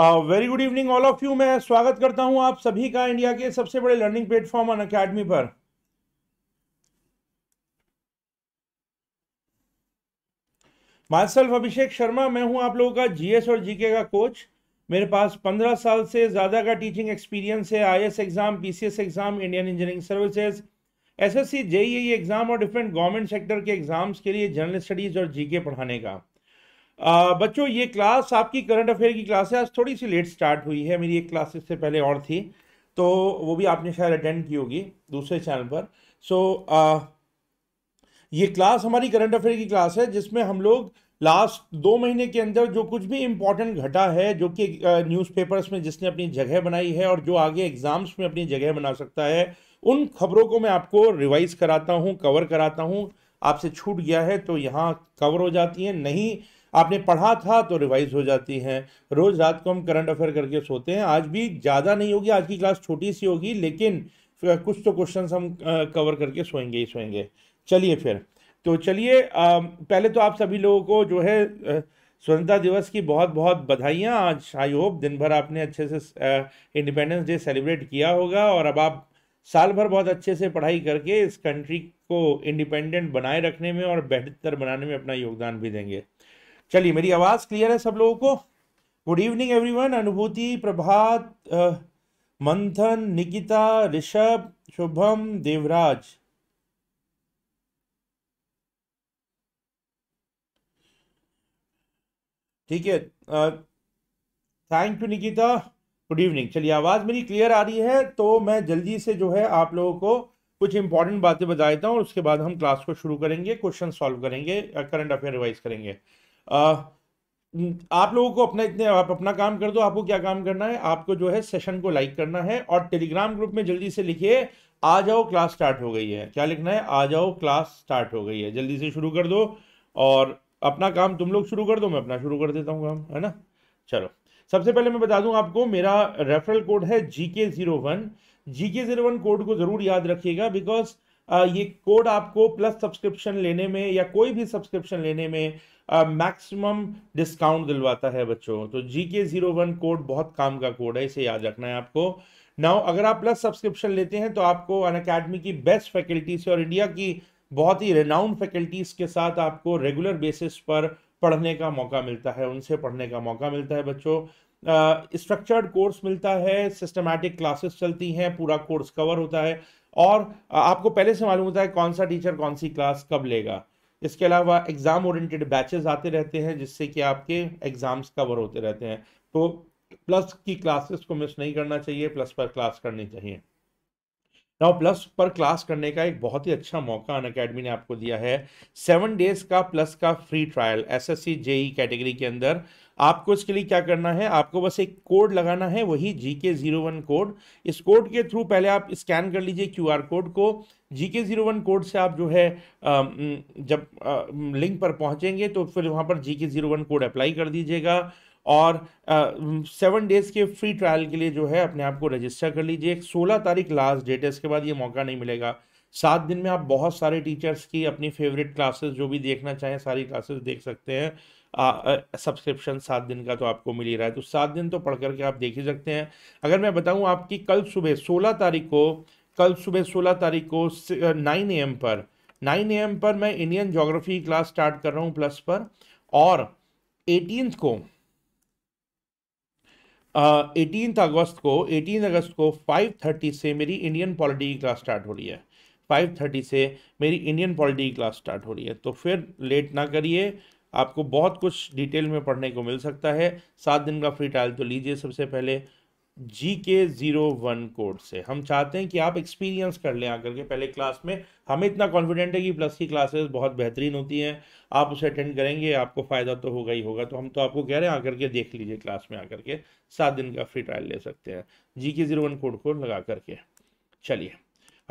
Very good evening all of you मैं स्वागत करता हूं आप सभी का इंडिया के सबसे बड़े लर्निंग प्लेटफॉर्म अन अकेडमी पर माई अभिषेक शर्मा मैं हूं आप लोगों का जीएस और जीके का कोच मेरे पास पंद्रह साल से ज़्यादा का टीचिंग एक्सपीरियंस है IAS exam PCS exam Indian engineering services SSC JE exam और डिफरेंट गवर्नमेंट सेक्टर के एग्ज़ाम्स के लिए जर्नल स्टडीज़ और जीके पढ़ाने का बच्चों ये क्लास आपकी करंट अफेयर की क्लास है आज थोड़ी सी लेट स्टार्ट हुई है मेरी एक क्लास इससे पहले और थी तो वो भी आपने शायद अटेंड की होगी दूसरे चैनल पर सो so, ये क्लास हमारी करंट अफेयर की क्लास है जिसमें हम लोग लास्ट दो महीने के अंदर जो कुछ भी इम्पोर्टेंट घटा है जो कि न्यूज़पेपर्स में जिसने अपनी जगह बनाई है और जो आगे एग्ज़ाम्स में अपनी जगह बना सकता है उन खबरों को मैं आपको रिवाइज़ कराता हूँ कवर कराता हूँ आपसे छूट गया है तो यहाँ कवर हो जाती है नहीं आपने पढ़ा था तो रिवाइज हो जाती हैं रोज़ रात को हम करंट अफेयर करके सोते हैं आज भी ज़्यादा नहीं होगी आज की क्लास छोटी सी होगी लेकिन कुछ तो क्वेश्चन हम कवर करके सोएंगे ही सोएंगे चलिए फिर तो चलिए पहले तो आप सभी लोगों को जो है स्वतंत्रता दिवस की बहुत बहुत बधाइयाँ आज आई होप दिन भर आपने अच्छे से इंडिपेंडेंस डे सेलिब्रेट किया होगा और अब आप साल भर बहुत अच्छे से पढ़ाई करके इस कंट्री को इंडिपेंडेंट बनाए रखने में और बेहतर बनाने में अपना योगदान भी देंगे चलिए मेरी आवाज़ क्लियर है सब लोगों को गुड इवनिंग एवरीवन अनुभूति प्रभात मंथन निकिता ऋषभ शुभम देवराज ठीक है thank you Nikita good evening चलिए आवाज़ मेरी क्लियर आ रही है तो मैं जल्दी से जो है आप लोगों को कुछ इंपॉर्टेंट बातें बता देता हूँ उसके बाद हम क्लास को शुरू करेंगे क्वेश्चन सॉल्व करेंगे करंट अफेयर रिवाइज करेंगे आप लोगों को अपना इतने आप अपना काम कर दो आपको क्या काम करना है आपको जो है सेशन को लाइक करना है और टेलीग्राम ग्रुप में जल्दी से लिखिए आ जाओ क्लास स्टार्ट हो गई है क्या लिखना है आ जाओ क्लास स्टार्ट हो गई है जल्दी से शुरू कर दो और अपना काम तुम लोग शुरू कर दो मैं अपना शुरू कर देता हूँ काम है ना चलो सबसे पहले मैं बता दूं आपको मेरा रेफरल कोड है जी के जीरो वन जी के जीरो वन कोड को ज़रूर याद रखिएगा बिकॉज ये कोड आपको प्लस सब्सक्रिप्शन लेने में या कोई भी सब्सक्रिप्शन लेने में मैक्सिमम डिस्काउंट दिलवाता है बच्चों तो जी के जीरो वन कोड बहुत काम का कोड है इसे याद रखना है आपको नाउ अगर आप प्लस सब्सक्रिप्शन लेते हैं तो आपको अन अकेडमी की बेस्ट फैकल्टी से और इंडिया की बहुत ही रेनाउंड फैकल्टीज के साथ आपको रेगुलर बेसिस पर पढ़ने का मौका मिलता है उनसे पढ़ने का मौका मिलता है बच्चों स्ट्रक्चर्ड uh, कोर्स मिलता है सिस्टमैटिक क्लासेस चलती हैं पूरा कोर्स कवर होता है और आपको पहले से मालूम होता है कौन सा टीचर कौन सी क्लास कब लेगा इसके अलावा एग्ज़ाम ओरिएंटेड बैचेस आते रहते हैं जिससे कि आपके एग्ज़ाम्स कवर होते रहते हैं तो प्लस की क्लासेस को मिस नहीं करना चाहिए प्लस पर क्लास करनी चाहिए नाउ प्लस पर क्लास करने का एक बहुत ही अच्छा मौका अन अकेडमी ने आपको दिया है सेवन डेज का प्लस का free trial SSC JE category के अंदर आपको इसके लिए क्या करना है आपको बस एक कोड लगाना है वही G K zero one code इस कोड के थ्रू पहले आप स्कैन कर लीजिए क्यू आर कोड को जी के जीरो वन कोड से आप जो है जब लिंक पर पहुंचेंगे तो फिर वहां पर जी K zero one code apply कर दीजिएगा और सेवन डेज़ के फ्री ट्रायल के लिए जो है अपने आप को रजिस्टर कर लीजिए एक सोलह तारीख लास्ट डेट है इसके बाद ये मौका नहीं मिलेगा सात दिन में आप बहुत सारे टीचर्स की अपनी फेवरेट क्लासेस जो भी देखना चाहें सारी क्लासेस देख सकते हैं सब्सक्रिप्शन सात दिन का तो आपको मिल ही रहा है तो सात दिन तो पढ़ करके आप देख ही सकते हैं अगर मैं बताऊं आपकी कल सुबह सोलह तारीख को कल सुबह सोलह तारीख को नाइन ए एम पर नाइन ए एम पर मैं इंडियन जोग्राफी क्लास स्टार्ट कर रहा हूँ प्लस पर और एटीनथ को एटीन अगस्त को एटीन अगस्त को फाइव थर्टी से मेरी इंडियन पॉलिटी की क्लास स्टार्ट हो रही है फाइव थर्टी से मेरी इंडियन पॉलिटी की क्लास स्टार्ट हो रही है तो फिर लेट ना करिए आपको बहुत कुछ डिटेल में पढ़ने को मिल सकता है सात दिन का फ्री ट्रायल तो लीजिए सबसे पहले जी के ज़ीरो वन कोड से हम चाहते हैं कि आप एक्सपीरियंस कर लें आकर के पहले क्लास में हमें इतना कॉन्फिडेंट है कि प्लस की क्लासेस बहुत बेहतरीन होती हैं आप उसे अटेंड करेंगे आपको फ़ायदा तो होगा ही होगा तो हम तो आपको कह रहे हैं आकर के देख लीजिए क्लास में आकर के सात दिन का फ्री ट्रायल ले सकते हैं जी के ज़ीरो वन कोड को लगा करके चलिए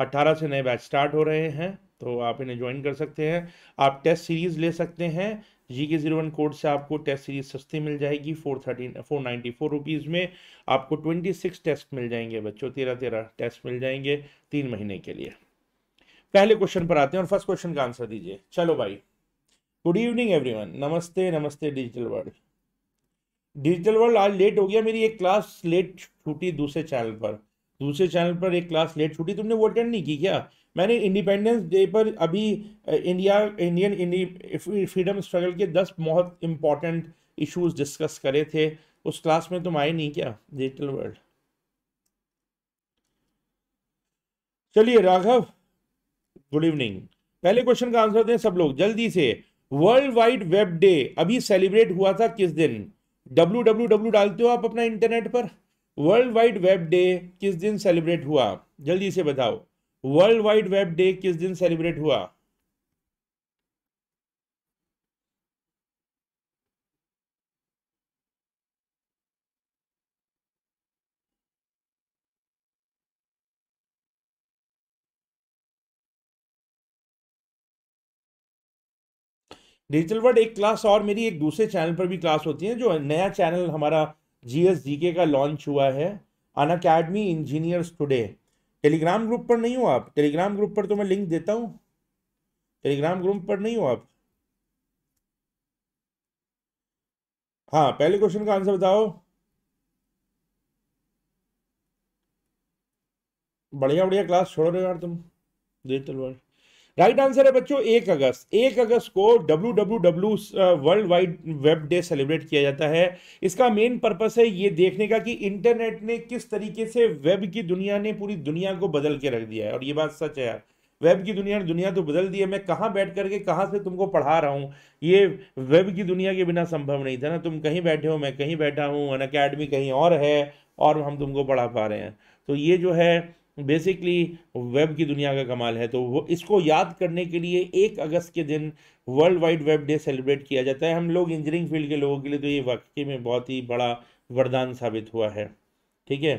अट्ठारह से नए बैच स्टार्ट हो रहे हैं तो आप इन्हें ज्वाइन कर सकते हैं आप टेस्ट सीरीज़ ले सकते हैं जी के जीरो वन कोड से आपको टेस्ट सीरीज सस्ती मिल जाएगी four thirty four ninety four rupees में आपको ट्वेंटी सिक्स टेस्ट मिल जाएंगे बच्चों तेरह तेरह टेस्ट मिल जाएंगे तीन महीने के लिए पहले क्वेश्चन पर आते हैं और फर्स्ट क्वेश्चन का आंसर दीजिए चलो भाई गुड इवनिंग एवरी नमस्ते नमस्ते डिजिटल वर्ल्ड डिजिटल वर्ल्ड आज लेट हो गया मेरी एक क्लास लेट छूटी दूसरे चैनल पर दूसरे चैनल पर एक क्लास लेट छूटी तुमने वो अटेंड नहीं की क्या मैंने इंडिपेंडेंस डे पर अभी इंडिया इंडियन फ्रीडम स्ट्रगल के दस बहुत इंपॉर्टेंट इश्यूज डिस्कस करे थे उस क्लास में तुम आए नहीं क्या डिजिटल वर्ल्ड चलिए राघव गुड इवनिंग पहले क्वेश्चन का आंसर दें सब लोग जल्दी से वर्ल्ड वाइड वेब डे अभी सेलिब्रेट हुआ था किस दिन डब्ल्यू डब्ल्यू डब्ल्यू डालते हो आप अपना इंटरनेट पर वर्ल्ड वाइड वेब डे किस दिन सेलिब्रेट हुआ जल्दी से बताओ वर्ल्ड वाइड वेब डे किस दिन सेलिब्रेट हुआ डिजिटल वर्ड एक क्लास और मेरी एक दूसरे चैनल पर भी क्लास होती है जो नया चैनल हमारा जीएस जीके के का लॉन्च हुआ है Unacademy engineers today Telegram group पर नहीं हो आप टेलीग्राम ग्रुप पर तो मैं लिंक देता हूँ टेलीग्राम ग्रुप पर नहीं हो आप हाँ पहले क्वेश्चन का आंसर बताओ बढ़िया बढ़िया क्लास छोड़ रहे हो यार तुम देर तलवार तो राइट आंसर है बच्चों एक अगस्त एक अगस्त को W W W world wide web day celebrate किया जाता है इसका मेन पर्पस है ये देखने का कि इंटरनेट ने किस तरीके से वेब की दुनिया ने पूरी दुनिया को बदल के रख दिया है और ये बात सच है यार वेब की दुनिया ने दुनिया तो बदल दी है मैं कहाँ बैठ करके कहाँ से तुमको पढ़ा रहा हूँ ये वेब की दुनिया के बिना संभव नहीं था ना तुम कहीं बैठे हो मैं कहीं बैठा हूँ अन अकेडमी कहीं और है और हम तुमको पढ़ा पा रहे हैं तो ये जो है बेसिकली वेब की दुनिया का कमाल है तो वो इसको याद करने के लिए एक अगस्त के दिन world wide web day celebrate किया जाता है हम लोग इंजीनियरिंग फील्ड के लोगों के लिए तो ये वाकई में बहुत ही बड़ा वरदान साबित हुआ है ठीक है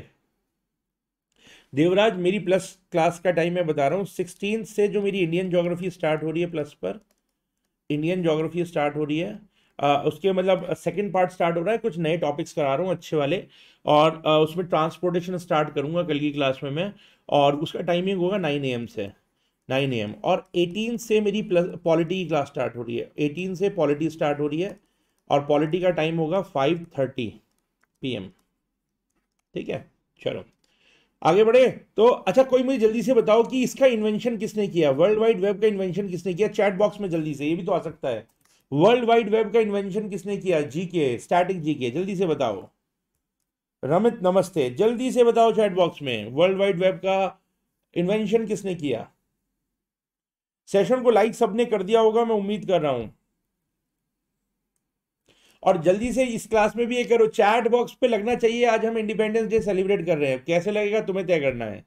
देवराज मेरी प्लस क्लास का टाइम मैं बता रहा हूँ सिक्सटीन से जो मेरी इंडियन जोग्राफी स्टार्ट हो रही है प्लस पर इंडियन जोग्राफी स्टार्ट हो रही है उसके मतलब सेकेंड पार्ट स्टार्ट हो रहा है कुछ नए टॉपिक्स करा रहा हूँ अच्छे वाले और उसमें ट्रांसपोर्टेशन स्टार्ट करूँगा कल की क्लास में मैं और उसका टाइमिंग होगा नाइन ए से नाइन ए और एटीन से मेरी प्लस पॉलिटी की क्लास स्टार्ट हो रही है एटीन से पॉलिटी स्टार्ट हो रही है और पॉलिटी का टाइम होगा फाइव थर्टी पी ठीक है चलो आगे बढ़े तो अच्छा कोई मुझे जल्दी से बताओ कि इसका इन्वेंशन किसने किया वर्ल्ड वाइड वेब का इन्वेंशन किसने किया चैट बॉक्स में जल्दी से ये भी तो आ सकता है वर्ल्ड वाइड वेब का इन्वेंशन किसने किया जी के स्टैटिक जी के जल्दी से बताओ रमित नमस्ते जल्दी से बताओ चैट बॉक्स में वर्ल्ड वाइड वेब का इन्वेंशन किसने किया सेशन को लाइक सबने कर दिया होगा मैं उम्मीद कर रहा हूं और जल्दी से इस क्लास में भी ये करो चैट बॉक्स पे लगना चाहिए आज हम इंडिपेंडेंस डे सेलिब्रेट कर रहे हैं कैसे लगेगा तुम्हें तय करना है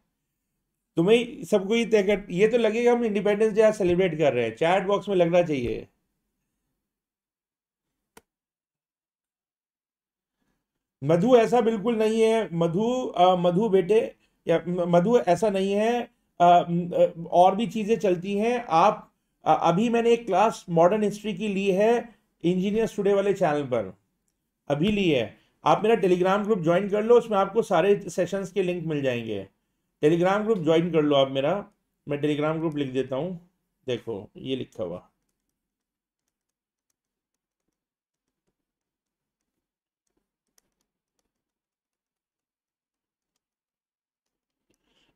तुम्हें सबको ये तय कर ये तो लगेगा हम इंडिपेंडेंस डे आज सेलिब्रेट कर रहे हैं चैट बॉक्स में लगना चाहिए मधु ऐसा बिल्कुल नहीं है मधु मधु बेटे या मधु ऐसा नहीं है आ, और भी चीज़ें चलती हैं आप आ, अभी मैंने एक क्लास मॉडर्न हिस्ट्री की ली है इंजीनियर्स टुडे वाले चैनल पर अभी ली है आप मेरा टेलीग्राम ग्रुप ज्वाइन कर लो उसमें आपको सारे सेशंस के लिंक मिल जाएंगे टेलीग्राम ग्रुप ज्वाइन कर लो आप मेरा मैं टेलीग्राम ग्रुप लिख देता हूँ देखो ये लिखा हुआ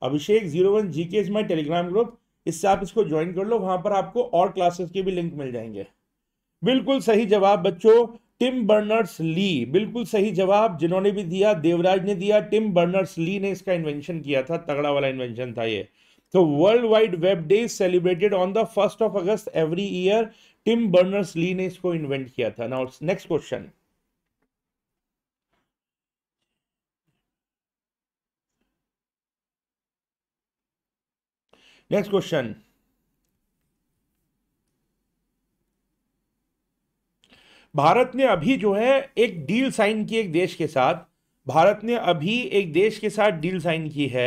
अभिषेक जीरो वन जी के इज माई टेलीग्राम ग्रुप इससे आप इसको ज्वाइन कर लो वहां पर आपको और क्लासेस के भी लिंक मिल जाएंगे बिल्कुल सही जवाब बच्चों टिम बर्नर्स ली बिल्कुल सही जवाब जिन्होंने भी दिया देवराज ने दिया टिम बर्नर्स ली ने इसका इन्वेंशन किया था तगड़ा वाला इन्वेंशन था ये तो world wide web day celebrated on the first of August every year Tim Berners Lee ने इसको इन्वेंट किया था now next question next question Bharat ने अभी जो है एक डील साइन की एक देश के साथ भारत ने अभी एक देश के साथ डील साइन की है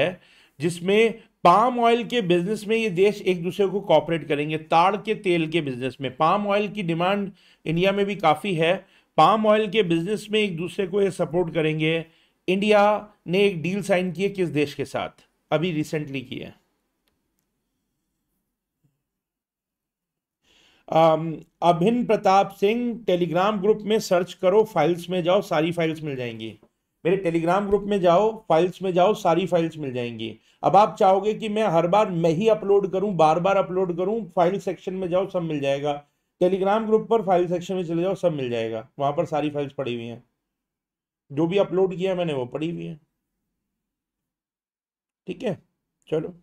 जिसमें पाम ऑयल के बिजनेस में ये देश एक दूसरे को कॉपरेट करेंगे ताड़ के तेल के बिजनेस में पाम ऑयल की डिमांड इंडिया में भी काफ़ी है पाम ऑयल के बिजनेस में एक दूसरे को ये सपोर्ट करेंगे इंडिया ने एक डील साइन की है किस देश के साथ अभी रिसेंटली की है Um, Abhin Pratap Singh Telegram group में सर्च करो फाइल्स में जाओ सारी फाइल्स मिल जाएंगी मेरे टेलीग्राम ग्रुप में जाओ फाइल्स में जाओ सारी फाइल्स मिल जाएंगी अब आप चाहोगे कि मैं हर बार मैं ही अपलोड करूं बार बार अपलोड करूं फाइल सेक्शन में जाओ सब मिल जाएगा टेलीग्राम ग्रुप पर फाइल सेक्शन में चले जाओ सब मिल जाएगा वहां पर सारी फाइल्स पड़ी हुई हैं जो भी अपलोड किया मैंने वो पड़ी हुई है ठीक है चलो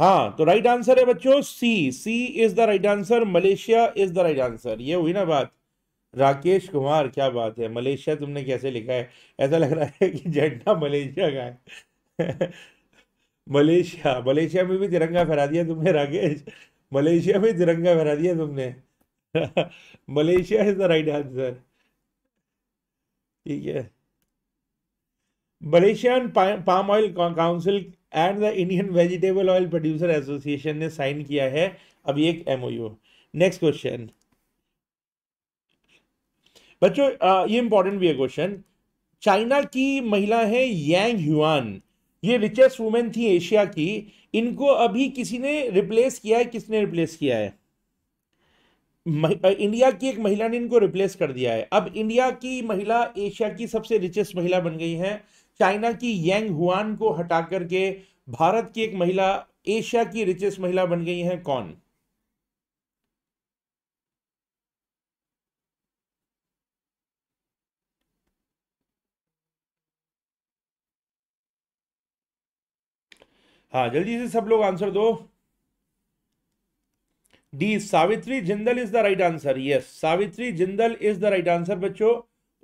हाँ तो राइट आंसर है बच्चों C C is the right answer Malaysia is the right answer ये हुई ना बात राकेश कुमार क्या बात है मलेशिया तुमने कैसे लिखा है ऐसा लग रहा है कि झंडा मलेशिया का है मलेशिया मलेशिया में भी तिरंगा फहरा दिया तुमने राकेश मलेशिया में तिरंगा फहरा दिया तुमने Malaysia is the right answer ठीक है Malaysian palm oil council and the Indian vegetable oil producer association ने साइन किया है अभी एक एमओयू नेक्स्ट क्वेश्चन बच्चों ये इंपॉर्टेंट भी है क्वेश्चन चाइना की महिला है यांग ह्युआन ये रिचेस्ट वुमेन थी एशिया की इनको अभी किसी ने रिप्लेस किया है किसने रिप्लेस किया है इंडिया की एक महिला ने इनको रिप्लेस कर दिया है अब इंडिया की महिला एशिया की सबसे रिचेस्ट महिला बन गई है चाइना की यंग हुआन को हटा करके भारत की एक महिला एशिया की रिचेस्ट महिला बन गई हैं कौन हाँ जल्दी से सब लोग आंसर दो D Savitri Jindal is the right answer yes Savitri Jindal is the right answer बच्चों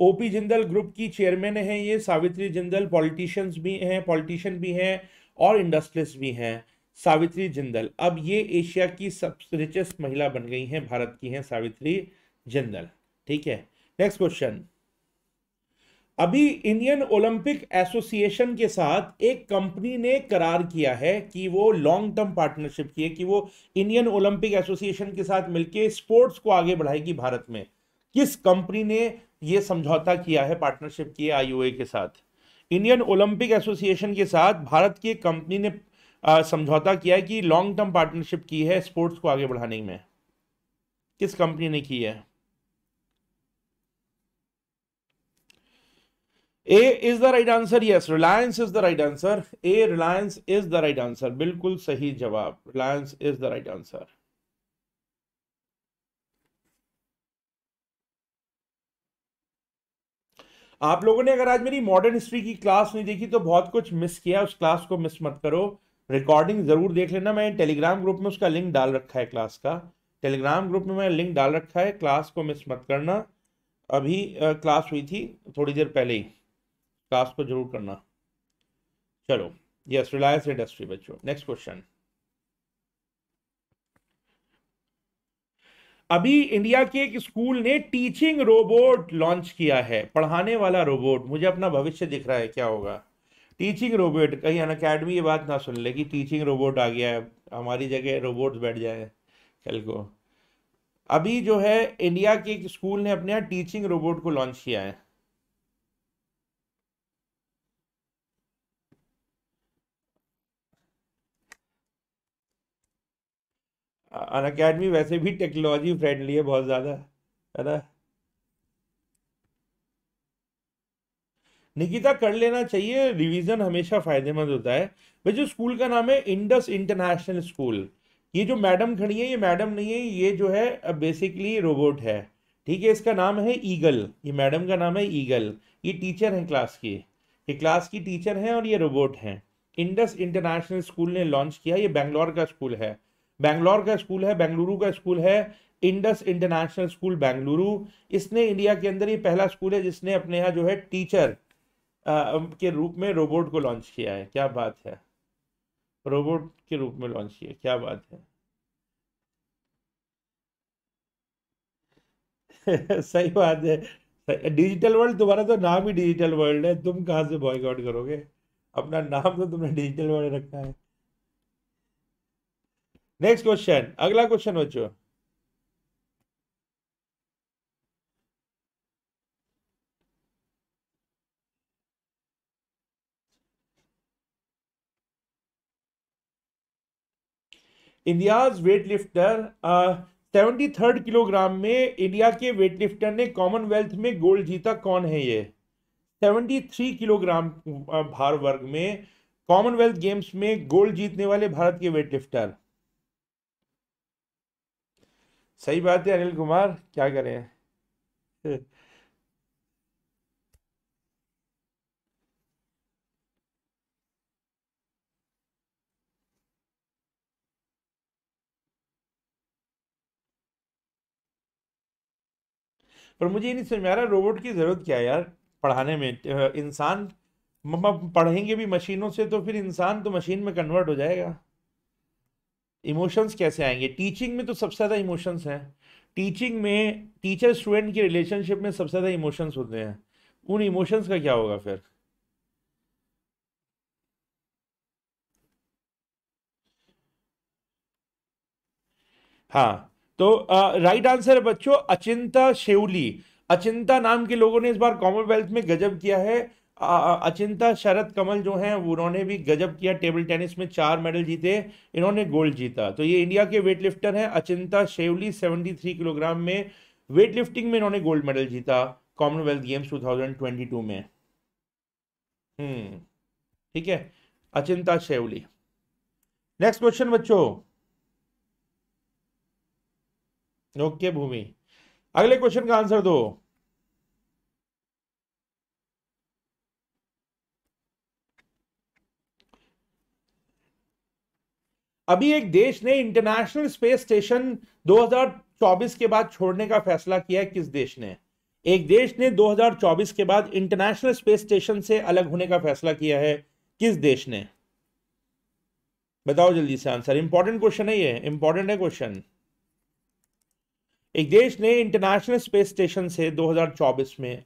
ओपी जिंदल ग्रुप की चेयरमैन हैं ये सावित्री जिंदल पॉलिटिशियंस भी हैं पॉलिटिशियन भी हैं और इंडस्ट्रियलिस्ट भी हैं सावित्री जिंदल अब ये एशिया की सबसे रिचेस्ट महिला बन गई हैं भारत की हैं सावित्री जिंदल ठीक है नेक्स्ट क्वेश्चन अभी इंडियन ओलंपिक एसोसिएशन के साथ एक कंपनी ने करार किया है कि वो लॉन्ग टर्म पार्टनरशिप की है कि वो इंडियन ओलंपिक एसोसिएशन के साथ मिलकर स्पोर्ट्स को आगे बढ़ाएगी भारत में किस कंपनी ने ये समझौता किया है पार्टनरशिप की आईओए के साथ इंडियन ओलंपिक एसोसिएशन के साथ भारत की कंपनी ने समझौता किया है कि लॉन्ग टर्म पार्टनरशिप की है स्पोर्ट्स को आगे बढ़ाने में किस कंपनी ने की है A is the right answer yes Reliance is the right answer A Reliance is the right answer बिल्कुल सही जवाब Reliance is the right answer आप लोगों ने अगर आज मेरी मॉडर्न हिस्ट्री की क्लास नहीं देखी तो बहुत कुछ मिस किया उस क्लास को मिस मत करो रिकॉर्डिंग ज़रूर देख लेना मैं टेलीग्राम ग्रुप में उसका लिंक डाल रखा है क्लास का टेलीग्राम ग्रुप में मैं लिंक डाल रखा है क्लास को मिस मत करना अभी क्लास हुई थी थोड़ी देर पहले ही क्लास को जरूर करना चलो यस रिलायंस इंडस्ट्री बच्चों नेक्स्ट क्वेश्चन अभी इंडिया के एक स्कूल ने टीचिंग रोबोट लॉन्च किया है पढ़ाने वाला रोबोट मुझे अपना भविष्य दिख रहा है क्या होगा टीचिंग रोबोट कहीं अन अकेडमी ये बात ना सुन ले कि टीचिंग रोबोट आ गया है हमारी जगह रोबोट बैठ जाए कल को अभी जो है इंडिया के एक स्कूल ने अपने यहाँ टीचिंग रोबोट को लॉन्च किया है अन अकेडमी वैसे भी टेक्नोलॉजी फ्रेंडली है बहुत ज़्यादा है ना निकिता कर लेना चाहिए रिवीजन हमेशा फ़ायदेमंद होता है भाई जो स्कूल का नाम है इंडस इंटरनेशनल स्कूल ये जो मैडम खड़ी है ये मैडम नहीं है ये जो है बेसिकली रोबोट है ठीक है इसका नाम है ईगल ये मैडम का नाम है ईगल ये टीचर हैं क्लास की ये क्लास की टीचर हैं और ये रोबोट हैं इंडस इंटरनेशनल स्कूल ने लॉन्च किया ये बेंगलोर का स्कूल है बेंगलोर का स्कूल है बेंगलुरु का स्कूल है इंडस इंटरनेशनल स्कूल बेंगलुरु इसने इंडिया के अंदर ही पहला स्कूल है जिसने अपने यहाँ जो है टीचर के रूप में रोबोट को लॉन्च किया है क्या बात है रोबोट के रूप में लॉन्च किया क्या बात है सही बात है डिजिटल वर्ल्ड तुम्हारा तो नाम ही डिजिटल वर्ल्ड है तुम कहाँ से बॉयकआउट करोगे अपना नाम तो तुमने डिजिटल वर्ल्ड रखा है नेक्स्ट क्वेश्चन अगला क्वेश्चन बच्चों India's weight lifter seventy third kilogram में इंडिया के वेट लिफ्टर ने कॉमनवेल्थ में गोल्ड जीता कौन है ये सेवेंटी थ्री किलोग्राम भार वर्ग में कॉमनवेल्थ गेम्स में गोल्ड जीतने वाले भारत के वेट लिफ्टर सही बात है अनिल कुमार क्या करें पर मुझे ये नहीं समझ आ रहा रोबोट की ज़रूरत क्या है यार पढ़ाने में इंसान पढ़ेंगे भी मशीनों से तो फिर इंसान तो मशीन में कन्वर्ट हो जाएगा इमोशंस कैसे आएंगे टीचिंग में तो सबसे ज़्यादा इमोशंस हैं टीचिंग में टीचर स्टूडेंट की रिलेशनशिप में सबसे ज़्यादा इमोशंस होते हैं उन इमोशंस का क्या होगा फिर हाँ तो राइट आंसर है बच्चों अचिंता शेवली अचिंता नाम के लोगों ने इस बार कॉमनवेल्थ में गजब किया है अचिंता शरद कमल जो हैं उन्होंने भी गजब किया टेबल टेनिस में चार मेडल जीते इन्होंने गोल्ड जीता तो ये इंडिया के वेट लिफ्टर हैं अचिंता शेवली 73 किलोग्राम में वेट लिफ्टिंग में इन्होंने गोल्ड मेडल जीता कॉमनवेल्थ गेम्स 2022 में हम्म ठीक है अचिंता शेवली नेक्स्ट क्वेश्चन बच्चों ओके भूमि अगले क्वेश्चन का आंसर दो अभी एक देश ने इंटरनेशनल स्पेस स्टेशन 2024 के बाद छोड़ने का फैसला किया है किस देश ने एक देश ने 2024 के बाद इंटरनेशनल स्पेस स्टेशन से अलग होने का फैसला किया है किस देश ने बताओ जल्दी से आंसर इंपॉर्टेंट क्वेश्चन है ये इंपॉर्टेंट है क्वेश्चन एक देश ने इंटरनेशनल स्पेस स्टेशन से 2024 में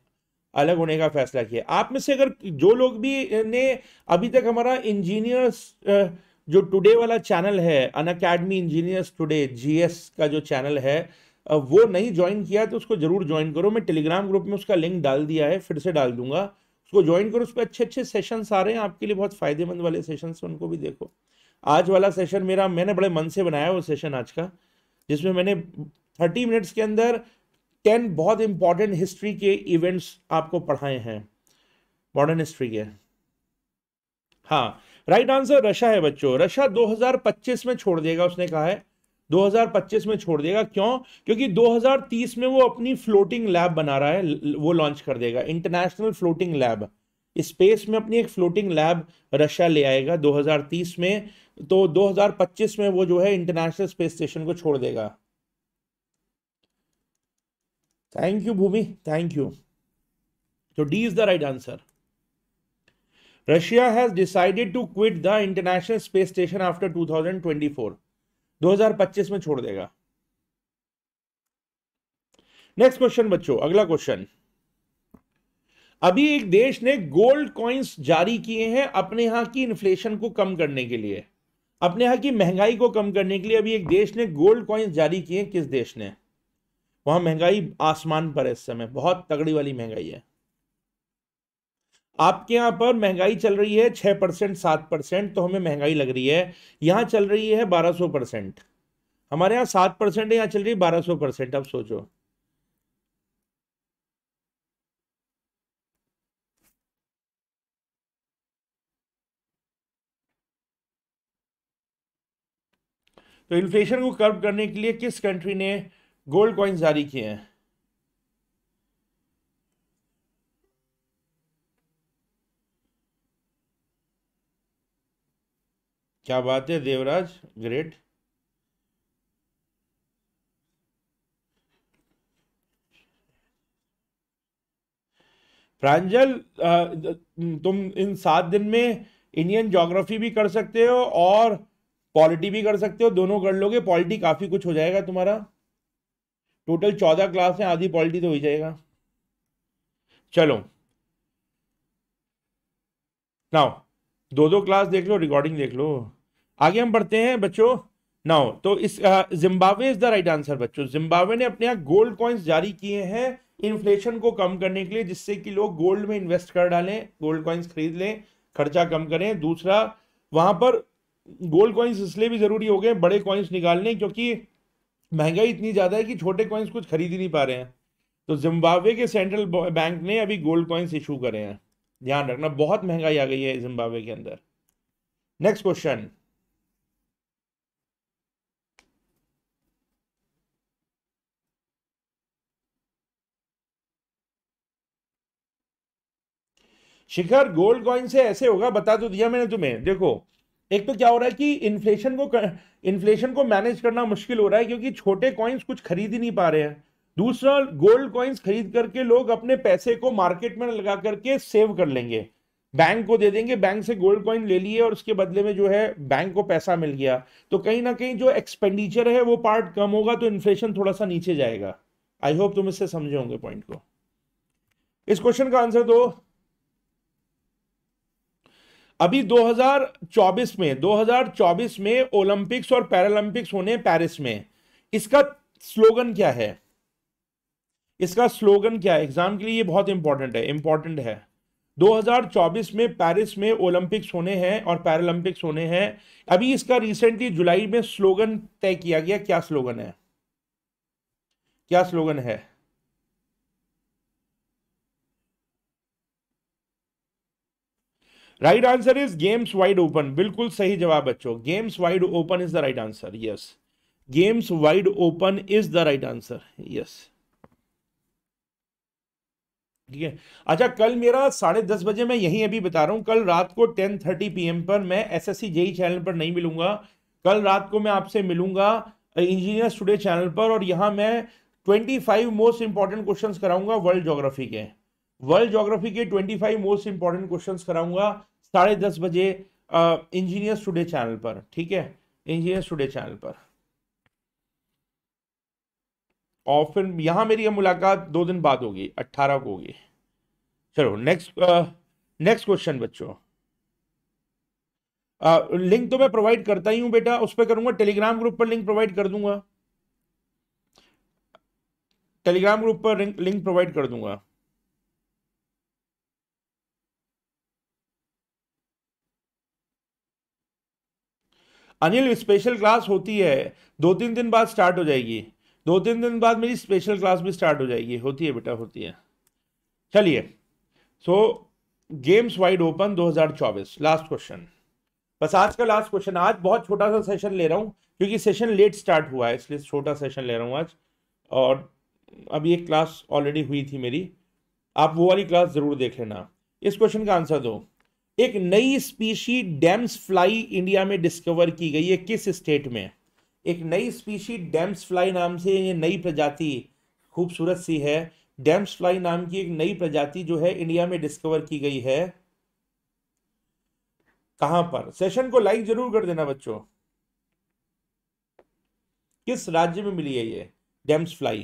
अलग होने का फैसला किया आप में से अगर जो लोग भी ने अभी तक हमारा इंजीनियर्स जो टुडे वाला चैनल है Unacademy engineers today GS का जो चैनल है वो नहीं ज्वाइन किया तो उसको जरूर ज्वाइन करो मैं टेलीग्राम ग्रुप में उसका लिंक डाल दिया है फिर से डाल दूंगा उसको ज्वाइन करो उस पर अच्छे अच्छे सेशंस आ रहे हैं आपके लिए बहुत फ़ायदेमंद वाले सेशन उनको भी देखो आज वाला सेशन मेरा मैंने बड़े मन से बनाया वो सेशन आज का जिसमें मैंने थर्टी मिनट्स के अंदर टेन बहुत इंपॉर्टेंट हिस्ट्री के इवेंट्स आपको पढ़ाए हैं मॉडर्न हिस्ट्री के हाँ राइट आंसर रशा है बच्चों रशा 2025 में छोड़ देगा उसने कहा है 2025 में छोड़ देगा क्यों क्योंकि 2030 में वो अपनी फ्लोटिंग लैब बना रहा है वो लॉन्च कर देगा इंटरनेशनल फ्लोटिंग लैब स्पेस में अपनी एक फ्लोटिंग लैब रशिया ले आएगा 2030 में तो 2025 में वो जो है इंटरनेशनल स्पेस स्टेशन को छोड़ देगा thank you Bhumi thank you तो D is the right answer Russia has decided to quit the international space station after 2024. 2025 में छोड़ देगा नेक्स्ट क्वेश्चन बच्चों अगला क्वेश्चन अभी एक देश ने गोल्ड कॉइन्स जारी किए हैं अपने यहां की इन्फ्लेशन को कम करने के लिए अपने यहां की महंगाई को कम करने के लिए अभी एक देश ने गोल्ड कॉइन्स जारी किए किस देश ने वहां महंगाई आसमान पर है इस समय बहुत तगड़ी वाली महंगाई है आपके यहाँ पर महंगाई चल रही है छः परसेंट सात परसेंट तो हमें महंगाई लग रही है यहाँ चल रही है बारह सौ परसेंट हमारे यहाँ सात परसेंट यहाँ चल रही है बारह सौ परसेंट अब सोचो तो इन्फ्लेशन को कर्व करने के लिए किस कंट्री ने गोल्ड कॉइन जारी किए हैं क्या बात है देवराज ग्रेट प्रांजल तुम इन सात दिन में इंडियन ज्योग्राफी भी कर सकते हो और पॉलिटी भी कर सकते हो दोनों कर लोगे पॉलिटी काफी कुछ हो जाएगा तुम्हारा टोटल चौदह क्लास है आधी पॉलिटी तो हो जाएगा चलो नाउ दो दो क्लास देख लो रिकॉर्डिंग देख लो आगे हम बढ़ते हैं बच्चों नाउ तो इस Zimbabwe is the right answer बच्चों जिम्बावे ने अपने यहाँ गोल्ड कॉइन्स जारी किए हैं इन्फ्लेशन को कम करने के लिए जिससे कि लोग गोल्ड में इन्वेस्ट कर डालें गोल्ड कॉइन्स खरीद लें खर्चा कम करें दूसरा वहाँ पर गोल्ड कॉइन्स इसलिए भी ज़रूरी हो गए बड़े कॉइन्स निकालने क्योंकि महंगाई इतनी ज़्यादा है कि छोटे कॉइन्स कुछ खरीद ही नहीं पा रहे हैं तो जिम्बावे के सेंट्रल बैंक ने अभी गोल्ड कॉइन्स इशू करे हैं ध्यान रखना बहुत महंगाई आ गई है जिम्बाब्वे के अंदर next question Shikhar gold coin से ऐसे होगा बता तो दिया मैंने तुम्हें देखो एक तो क्या हो रहा है कि इन्फ्लेशन को इन्फ्लेशन को मैनेज करना मुश्किल हो रहा है क्योंकि छोटे कॉइन्स कुछ खरीद ही नहीं पा रहे हैं दूसरा गोल्ड कॉइन्स खरीद करके लोग अपने पैसे को मार्केट में लगा करके सेव कर लेंगे बैंक को दे देंगे बैंक से गोल्ड कॉइन ले लिए और उसके बदले में जो है बैंक को पैसा मिल गया तो कहीं ना कहीं जो एक्सपेंडिचर है वो पार्ट कम होगा तो इन्फ्लेशन थोड़ा सा नीचे जाएगा आई होप तुम इससे समझे होंगे पॉइंट को इस क्वेश्चन का आंसर दो अभी 2024 में 2024 में ओलंपिक्स और पैरालंपिक्स होने पेरिस में इसका स्लोगन क्या है इसका स्लोगन क्या है एग्जाम के लिए ये बहुत इंपॉर्टेंट है इंपॉर्टेंट है 2024 में पेरिस में ओलंपिक्स होने हैं और पैरालंपिक्स होने हैं अभी इसका रिसेंटली जुलाई में स्लोगन तय किया गया क्या स्लोगन है क्या स्लोगन है right answer is games wide open बिल्कुल सही जवाब बच्चों games wide open is the right answer yes games wide open is the right answer yes ठीक है अच्छा कल मेरा साढ़े दस बजे मैं यहीं अभी बता रहा हूँ कल रात को टेन थर्टी पी पर मैं एस जेई e चैनल पर नहीं मिलूंगा कल रात को मैं आपसे मिलूंगा इंजीनियर्स टुडे चैनल पर और यहाँ मैं twenty five most important question कराऊंगा वर्ल्ड जोग्राफी के वर्ल्ड जोग्राफी के twenty five most important question कराऊंगा साढ़े दस बजे इंजीनियर्स टुडे चैनल पर ठीक है इंजीनियर्स टुडे चैनल पर और फिर यहाँ मेरी यह मुलाकात दो दिन बाद होगी अट्ठारह को होगी चलो नेक्स्ट नेक्स्ट क्वेश्चन बच्चों लिंक uh, तो मैं प्रोवाइड करता ही हूँ बेटा उस पर करूंगा टेलीग्राम ग्रुप पर लिंक प्रोवाइड कर दूंगा टेलीग्राम ग्रुप पर लिंक प्रोवाइड कर दूंगा अनिल स्पेशल क्लास होती है दो तीन दिन बाद स्टार्ट हो जाएगी दो तीन दिन बाद मेरी स्पेशल क्लास भी स्टार्ट हो जाएगी होती है बेटा होती है चलिए so games wide open 2024 last question बस आज का लास्ट क्वेश्चन आज बहुत छोटा सा सेशन ले रहा हूँ क्योंकि सेशन लेट स्टार्ट हुआ है इसलिए छोटा सेशन ले रहा हूँ आज और अभी एक क्लास ऑलरेडी हुई थी मेरी आप वो वाली क्लास ज़रूर देख लेना इस क्वेश्चन का आंसर दो एक नई स्पीशी डैम्स फ्लाई इंडिया में डिस्कवर की गई है किस स्टेट में एक नई स्पीशी डैम्स फ्लाई नाम से ये नई प्रजाति खूबसूरत सी है डैम्स फ्लाई नाम की एक नई प्रजाति जो है इंडिया में डिस्कवर की गई है कहां पर सेशन को लाइक जरूर कर देना बच्चों किस राज्य में मिली है ये डैम्स फ्लाई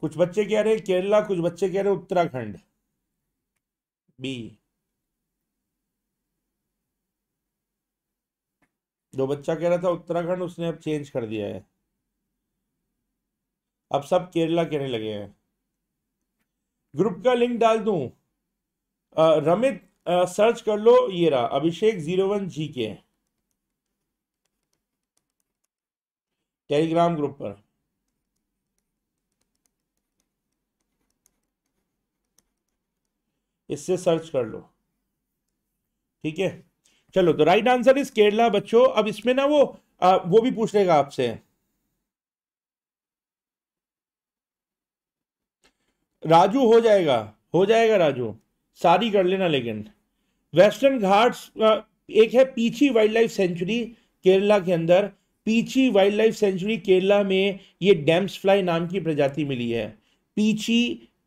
कुछ बच्चे कह रहे हैं केरला कुछ बच्चे कह रहे उत्तराखंड बी जो बच्चा कह रहा था उत्तराखंड उसने अब चेंज कर दिया है अब सब केरला कहने लगे हैं ग्रुप का लिंक डाल दू रमित आ, सर्च कर लो ये रहा अभिषेक जीरो वन जी के टेलीग्राम ग्रुप पर इससे सर्च कर लो ठीक है चलो तो राइट आंसर इज केरला बच्चों अब इसमें ना वो आ, वो भी पूछ लेगा आपसे राजू हो जाएगा हो जाएगा राजू सारी कर लेना लेकिन वेस्टर्न घाट्स एक है Peechi wildlife sanctuary Kerala के अंदर Peechi wildlife sanctuary Kerala में ये डैम्स फ्लाई नाम की प्रजाति मिली है Peechi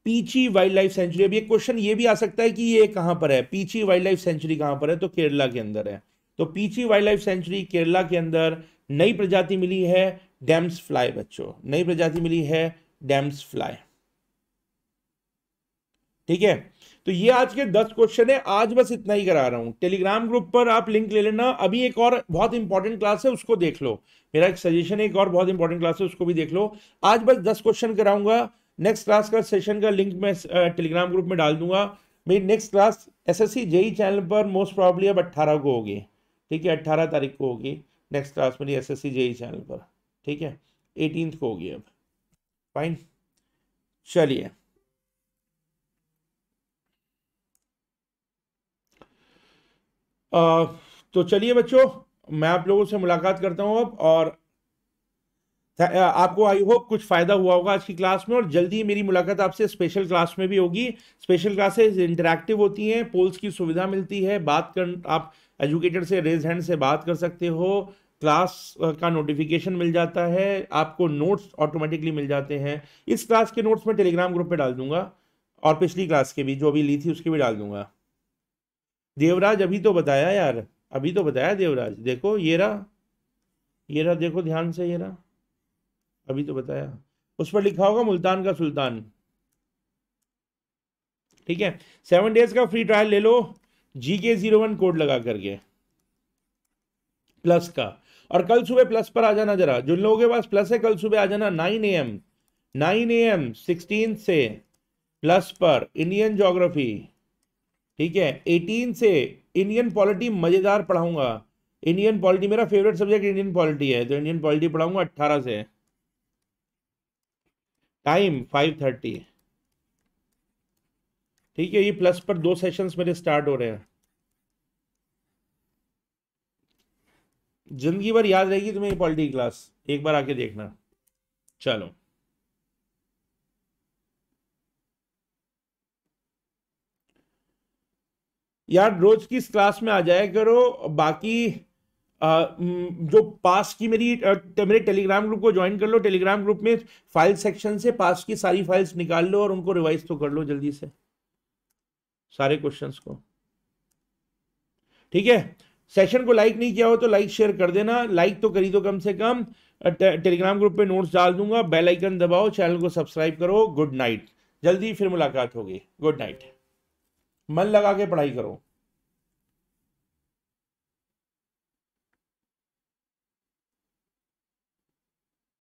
Peechi wildlife sanctuary अब ये क्वेश्चन ये भी आ सकता है कि ये कहां पर है पीची वाइल्ड लाइफ सेंचुरी कहां पर है तो केरला के अंदर है तो Peechi wildlife sanctuary Kerala के अंदर नई प्रजाति मिली है डैम्स फ्लाई बच्चों नई प्रजाति मिली है डैम्स फ्लाई ठीक है तो ये आज के दस क्वेश्चन है आज बस इतना ही करा रहा हूं टेलीग्राम ग्रुप पर आप लिंक ले लेना अभी एक और बहुत इंपॉर्टेंट क्लास है उसको देख लो मेरा एक सजेशन है एक और बहुत इंपॉर्टेंट क्लास है उसको भी देख लो आज बस दस क्वेश्चन कराऊंगा नेक्स्ट क्लास का सेशन का लिंक मैं टेलीग्राम ग्रुप में डाल दूंगा मेरी next class SSC JE channel पर मोस्ट प्रॉब्ली अब अट्ठारह को होगी ठीक है अट्ठारह तारीख को होगी नेक्स्ट क्लास मेरी एस एस जेई चैनल पर ठीक है एटीन को होगी अब फाइन चलिए तो चलिए बच्चों मैं आप लोगों से मुलाकात करता हूँ अब और आपको आई होप कुछ फ़ायदा हुआ होगा आज की क्लास में और जल्दी मेरी मुलाकात आपसे स्पेशल क्लास में भी होगी स्पेशल क्लासेज इंटरेक्टिव होती हैं पोल्स की सुविधा मिलती है बात कर आप एजुकेटर से रेज हैंड से बात कर सकते हो क्लास का नोटिफिकेशन मिल जाता है आपको नोट्स ऑटोमेटिकली मिल जाते हैं इस क्लास के नोट्स मैं टेलीग्राम ग्रुप पर डाल दूंगा और पिछली क्लास के भी जो अभी ली थी उसके भी डाल दूंगा देवराज अभी तो बताया यार अभी तो बताया देवराज देखो ये रहा ये रहा देखो ध्यान से ये रहा अभी तो बताया उस पर लिखा होगा मुल्तान का सुल्तान ठीक है सेवन डेज का फ्री ट्रायल ले लो जी के जीरो वन कोड लगा करके प्लस का और कल सुबह प्लस पर आ जाना जरा जिन लोगों के पास प्लस है कल सुबह आ जाना nine A M nine A M sixteen से प्लस पर इंडियन जोग्राफी ठीक है एटीन से इंडियन पॉलिटी मज़ेदार पढ़ाऊंगा इंडियन पॉलिटी मेरा फेवरेट सब्जेक्ट इंडियन पॉलिटी है तो इंडियन पॉलिटी पढ़ाऊंगा अट्ठारह से टाइम फाइव थर्टी ठीक है ये प्लस पर दो सेशंस मेरे स्टार्ट हो रहे हैं जिंदगी भर याद रहेगी तुम्हें पॉलिटी क्लास एक बार आके देखना चलो यार रोज की इस क्लास में आ जाया करो बाकी जो पास की मेरी मेरे टेलीग्राम ग्रुप को ज्वाइन कर लो टेलीग्राम ग्रुप में फाइल सेक्शन से पास की सारी फाइल्स निकाल लो और उनको रिवाइज तो कर लो जल्दी से सारे क्वेश्चंस को ठीक है सेशन को लाइक नहीं किया हो तो लाइक शेयर कर देना लाइक तो करी तो कम से कम टेलीग्राम ग्रुप पे नोट्स डाल दूंगा बेल आइकन दबाओ चैनल को सब्सक्राइब करो गुड नाइट जल्दी फिर मुलाकात होगी गुड नाइट मन लगा के पढ़ाई करो